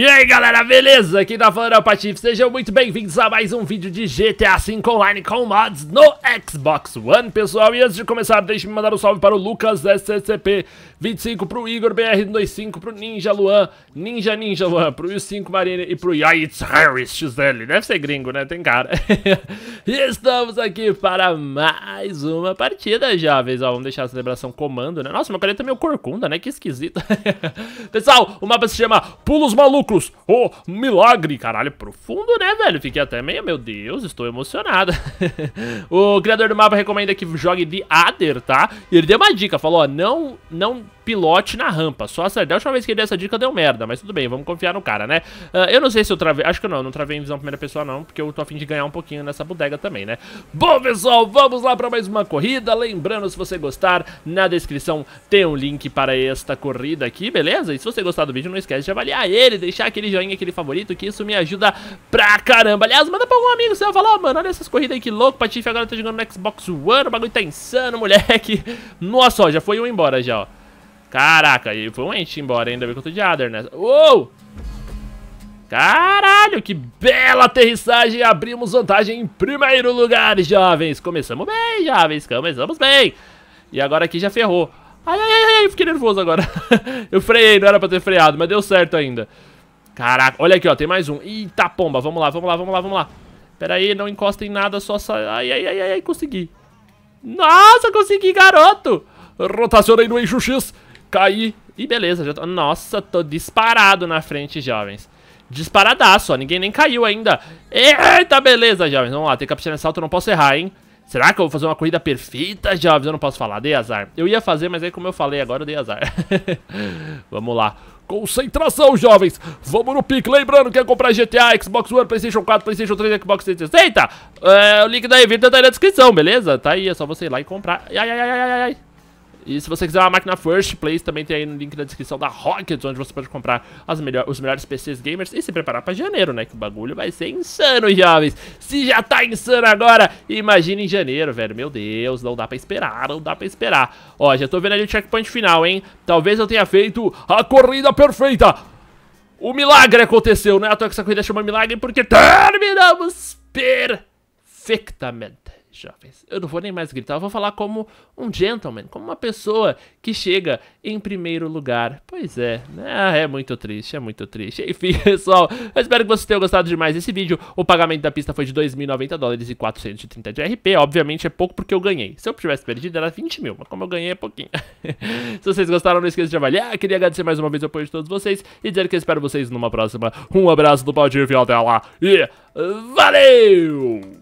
E aí galera, beleza? Aqui tá falando é o Patif, sejam muito bem-vindos a mais um vídeo de GTA V Online com mods no Xbox One, pessoal. E antes de começar, deixe-me mandar um salve para o Lucas SCP25, o Igor BR25, o Ninja Luan, Ninja Ninja Luan, pro Will5 Marine e para o Yates Harris XL. Deve ser gringo, né? Tem cara. e estamos aqui para mais uma partida, jovens. Ó, vamos deixar a celebração comando, né? Nossa, meu caneta tá meio corcunda, né? Que esquisito. pessoal, o mapa se chama Pulos Malucos óculos. Oh, milagre. Caralho, é profundo, né, velho? Fiquei até meio... Meu Deus, estou emocionada. o criador do mapa recomenda que jogue de Ader, tá? E ele deu uma dica, falou, ó, não, não pilote na rampa. Só acertar. A última vez que ele deu essa dica deu merda, mas tudo bem, vamos confiar no cara, né? Uh, eu não sei se eu travei... Acho que não, eu não travei em visão primeira pessoa, não, porque eu tô afim de ganhar um pouquinho nessa bodega também, né? Bom, pessoal, vamos lá pra mais uma corrida. Lembrando, se você gostar, na descrição tem um link para esta corrida aqui, beleza? E se você gostar do vídeo, não esquece de avaliar ele, deixar aquele joinha, aquele favorito, que isso me ajuda pra caramba. Aliás, manda pra algum amigo seu, falar, oh, mano, olha essas corridas aí, que louco, Patife agora tá jogando no Xbox One, o bagulho tá insano, moleque. Nossa, ó, já foi um embora já, ó. Caraca, e foi um ente embora, ainda bem que eu tô de Adder nessa. Né? Uou! Caralho, que bela aterrissagem! Abrimos vantagem em primeiro lugar, jovens! Começamos bem, jovens, começamos bem! E agora aqui já ferrou. Ai, ai, ai, ai, fiquei nervoso agora. eu freiei, não era pra ter freado, mas deu certo ainda. Caraca, olha aqui, ó, tem mais um. Eita pomba, vamos lá, vamos lá, vamos lá, vamos lá. Pera aí, não encosta em nada, só sai. Ai, ai, ai, ai, consegui. Nossa, consegui, garoto. Rotacionei no eixo X, caí. E beleza, já tô... Nossa, tô disparado na frente, jovens. Disparadaço, ó, ninguém nem caiu ainda. Eita, beleza, jovens. Vamos lá, tem que caprichar nesse salto, não posso errar, hein. Será que eu vou fazer uma corrida perfeita, jovens? Eu não posso falar, dei azar. Eu ia fazer, mas aí como eu falei agora, eu dei azar. Vamos lá. Concentração, jovens. Vamos no pique. Lembrando, quer é comprar GTA, Xbox One, Playstation 4, Playstation 3, Xbox 360? É, o link da Evita tá aí na descrição, beleza? Tá aí, é só você ir lá e comprar. Ai, ai, ai, ai, ai. E se você quiser uma máquina First Place, também tem aí no link na descrição da Rocket, onde você pode comprar melhor, os melhores PCs gamers e se preparar pra janeiro, né? Que o bagulho vai ser insano, jovens. Se já tá insano agora, imagina em janeiro, velho. Meu Deus, não dá pra esperar, não dá pra esperar. Ó, já tô vendo ali o checkpoint final, hein? Talvez eu tenha feito a corrida perfeita. O milagre aconteceu, né? A toa que essa corrida chama milagre porque terminamos perfeitamente jovens. Eu não vou nem mais gritar, eu vou falar como um gentleman, como uma pessoa que chega em primeiro lugar. Pois é, né? Ah, é muito triste, é muito triste. Enfim, pessoal, eu espero que vocês tenham gostado demais desse vídeo. O pagamento da pista foi de 2.090 dólares e 430 de RP. Obviamente é pouco porque eu ganhei. Se eu tivesse perdido era 20 mil, mas como eu ganhei é pouquinho. Se vocês gostaram, não esqueça de avaliar. Queria agradecer mais uma vez o apoio de todos vocês e dizer que espero vocês numa próxima. Um abraço do Baldir e lá. E valeu!